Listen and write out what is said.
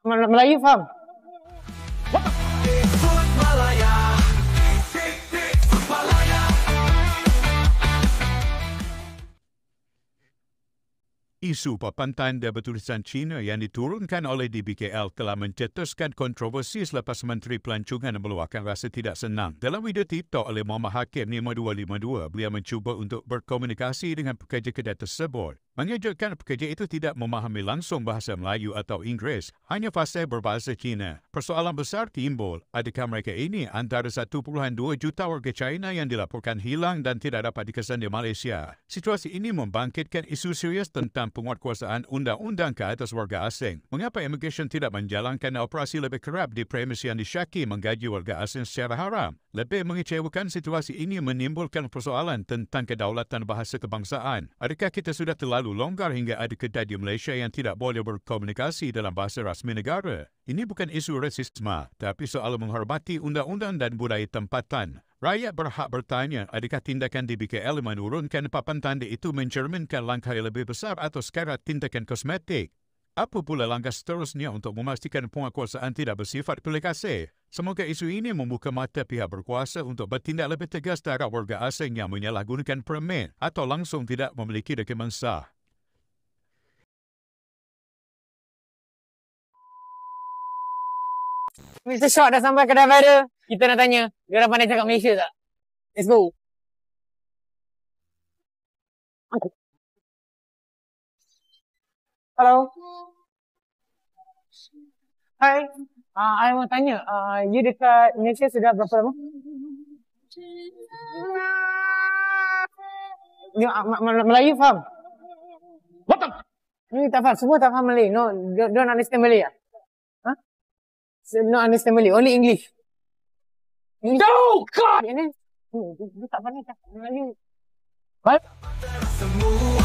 Melayu faham? Isu papantan dan bertulisan Cina yang diturunkan oleh DBKL telah mencetuskan kontroversi selepas Menteri Pelancongan meluahkan rasa tidak senang. Dalam video TikTok oleh Muhammad Hakim 5252, beliau mencuba untuk berkomunikasi dengan pekerja kedai tersebut. Mengejutkan pekerja itu tidak memahami langsung bahasa Melayu atau Inggeris, hanya fasih berbahasa Cina. Persoalan besar timbul, adakah mereka ini antara 1.2 juta warga China yang dilaporkan hilang dan tidak dapat dikesan di Malaysia? Situasi ini membangkitkan isu serius tentang penguatkuasaan undang-undang ke atas warga asing. Mengapa immigration tidak menjalankan operasi lebih kerap di premis yang disyaki menggaji warga asing secara haram? Lebih mengecewakan situasi ini menimbulkan persoalan tentang kedaulatan bahasa kebangsaan. Adakah kita sudah terlalu longgar hingga ada kedai di Malaysia yang tidak boleh berkomunikasi dalam bahasa rasmi negara? Ini bukan isu rasisme, tapi soal menghormati undang-undang dan budaya tempatan. Rakyat berhak bertanya adakah tindakan di BKL menurunkan papan tanda itu mencerminkan langkah yang lebih besar atau sekarat tindakan kosmetik. Apa pula langkah seterusnya untuk memastikan penguatkuasaan tidak bersifat pelikasi? Semoga isu ini membuka mata pihak berkuasa untuk bertindak lebih tegas terhadap warga asing yang menyalahgunakan permen atau langsung tidak memiliki dokumen sah. Mr. Shaw dah sampai ke baru. Kita nak tanya, dia pandai cakap Malaysia tak? Let's go. Hello. Hai. Ah, uh, I mau tanya, ah, uh, you dekat Malaysia sudah berapa lama? Ni uh, ah, ma- ma- Melayu faham? Botak. Ni hmm, tak faham, semua tak faham Malay. No, don't, don't understand Malay. Ah? Ha? Huh? So, not understand Malay, only English. No, God. Ini, hmm, ini tak faham ni, Melayu. Baik.